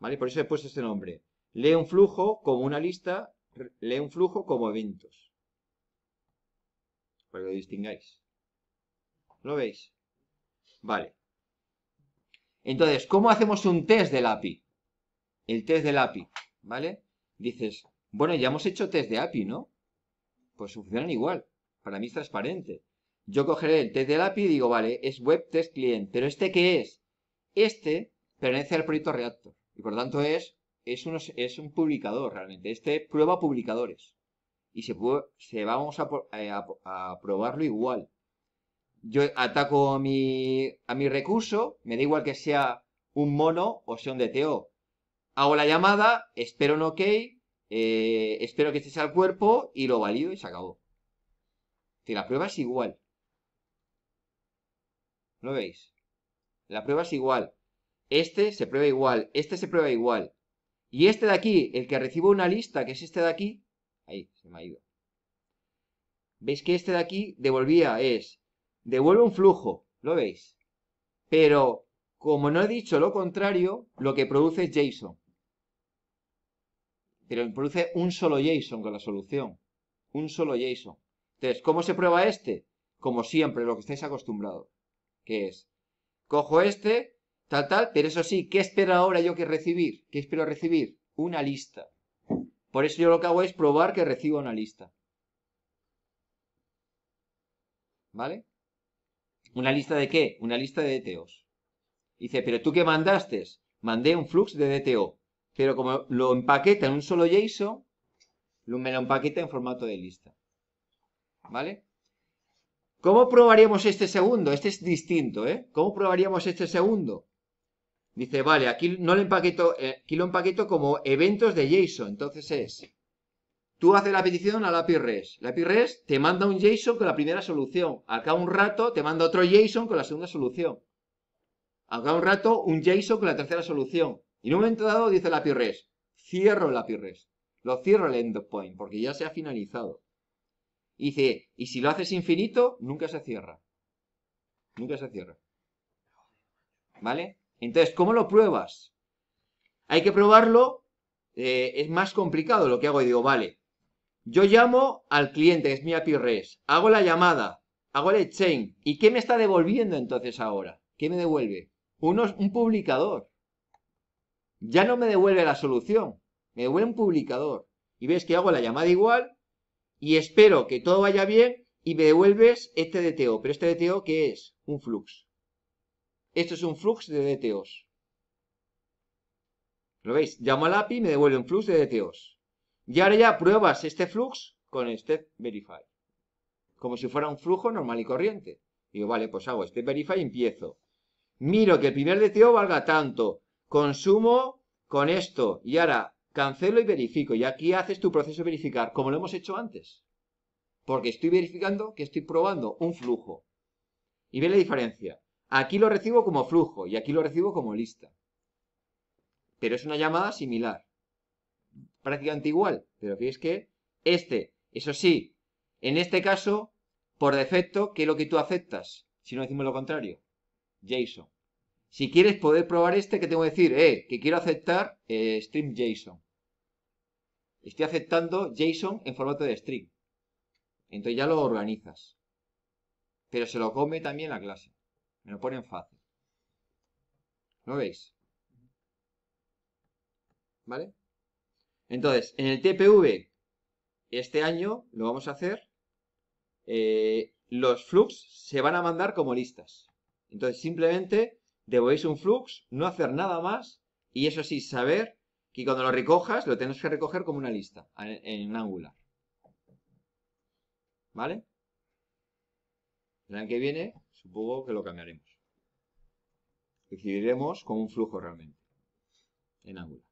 ¿Vale? Por eso he puesto este nombre. Lee un flujo como una lista, lee un flujo como eventos. Para que lo distingáis. ¿Lo veis? Vale. Entonces, ¿cómo hacemos un test del API? El test del API, ¿vale? Dices, bueno, ya hemos hecho test de API, ¿no? Pues funcionan igual. Para mí es transparente. Yo cogeré el test del API y digo, vale, es web test client. ¿Pero este qué es? Este pertenece al proyecto Reactor. Y por lo tanto es, es, un publicador realmente. Este prueba publicadores. Y se, vamos eh, a probarlo igual yo ataco mi, a mi recurso, me da igual que sea un mono o sea un DTO. Hago la llamada, espero un OK, eh, espero que este sea el cuerpo y lo valido y se acabó. Si la prueba es igual. ¿Lo veis? La prueba es igual. Este se prueba igual, este se prueba igual. Y este de aquí, el que recibo una lista, que es este de aquí, ahí, se me ha ido. ¿Veis que este de aquí devolvía es devuelve un flujo, ¿lo veis? Pero como no he dicho lo contrario, lo que produce es JSON. Pero produce un solo JSON con la solución. Un solo JSON. Entonces, ¿cómo se prueba este? Como siempre, lo que estáis acostumbrados. Que es, cojo este, tal, tal, pero eso sí, ¿qué espero ahora yo que recibir? ¿Qué espero recibir? Una lista. Por eso yo lo que hago es probar que recibo una lista. ¿Vale? ¿Una lista de qué? Una lista de DTOs. Dice, pero tú qué mandaste? Mandé un flux de DTO. Pero como lo empaqueta en un solo JSON, me lo empaqueta en formato de lista. ¿Vale? ¿Cómo probaríamos este segundo? Este es distinto, ¿eh? ¿Cómo probaríamos este segundo? Dice, vale, aquí no lo empaqueto, eh, aquí lo empaqueto como eventos de JSON. Entonces es Tú haces la petición a la API REST. La API REST te manda un JSON con la primera solución. Al cabo un rato te manda otro JSON con la segunda solución. Al cabo un rato un JSON con la tercera solución. Y en un momento dado dice la API REST. Cierro la API REST. Lo cierro el endpoint porque ya se ha finalizado. Y dice, y si lo haces infinito, nunca se cierra. Nunca se cierra. ¿Vale? Entonces, ¿cómo lo pruebas? Hay que probarlo. Eh, es más complicado lo que hago. Y digo, vale, yo llamo al cliente, es mi API REST, hago la llamada, hago el exchange. ¿Y qué me está devolviendo entonces ahora? ¿Qué me devuelve? un publicador. Ya no me devuelve la solución, me devuelve un publicador. Y ves que hago la llamada igual y espero que todo vaya bien y me devuelves este DTO. Pero este DTO, ¿qué es? Un flux. Esto es un flux de DTOs. ¿Lo veis? Llamo al API y me devuelve un flux de DTOs. Y ahora ya pruebas este flux con Step Verify. Como si fuera un flujo normal y corriente. Digo, vale, pues hago Step Verify y empiezo. Miro que el primer DTO valga tanto. Consumo con esto. Y ahora cancelo y verifico. Y aquí haces tu proceso de verificar, como lo hemos hecho antes. Porque estoy verificando que estoy probando un flujo. Y ve la diferencia. Aquí lo recibo como flujo y aquí lo recibo como lista. Pero es una llamada similar prácticamente igual, pero fíjate que este, eso sí, en este caso, por defecto, ¿qué es lo que tú aceptas? Si no decimos lo contrario, JSON. Si quieres poder probar este, ¿qué tengo que decir? Eh, que quiero aceptar eh, stream JSON. Estoy aceptando JSON en formato de string. Entonces ya lo organizas. Pero se lo come también la clase. Me lo ponen fácil. ¿Lo veis? ¿Vale? Entonces, en el TPV, este año lo vamos a hacer, eh, los flux se van a mandar como listas. Entonces, simplemente devolvéis un flux, no hacer nada más, y eso sí, saber que cuando lo recojas, lo tenéis que recoger como una lista, en, Angular. ¿Vale? El año que viene, supongo que lo cambiaremos. Recibiremos como un flujo realmente, en Angular.